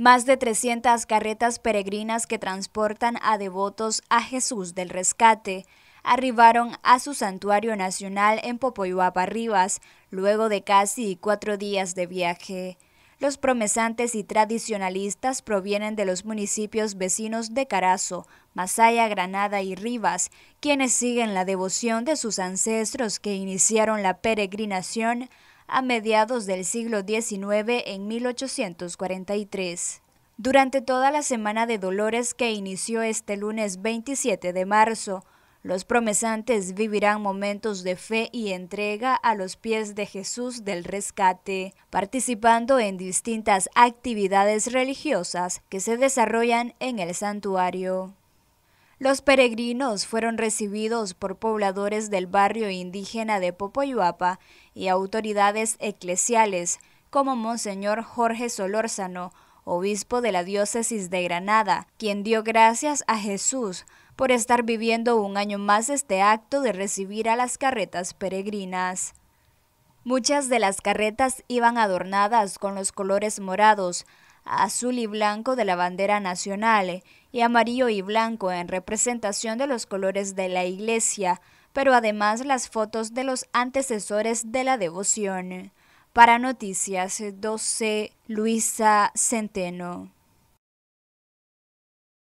Más de 300 carretas peregrinas que transportan a devotos a Jesús del Rescate arribaron a su santuario nacional en Popoyuapa Rivas, luego de casi cuatro días de viaje. Los promesantes y tradicionalistas provienen de los municipios vecinos de Carazo, Masaya, Granada y Rivas, quienes siguen la devoción de sus ancestros que iniciaron la peregrinación a mediados del siglo XIX en 1843. Durante toda la semana de dolores que inició este lunes 27 de marzo, los promesantes vivirán momentos de fe y entrega a los pies de Jesús del Rescate, participando en distintas actividades religiosas que se desarrollan en el santuario. Los peregrinos fueron recibidos por pobladores del barrio indígena de Popoyuapa y autoridades eclesiales, como Monseñor Jorge Solórzano, obispo de la diócesis de Granada, quien dio gracias a Jesús por estar viviendo un año más este acto de recibir a las carretas peregrinas. Muchas de las carretas iban adornadas con los colores morados, azul y blanco de la bandera nacional y amarillo y blanco en representación de los colores de la iglesia, pero además las fotos de los antecesores de la devoción. Para Noticias 12, Luisa Centeno.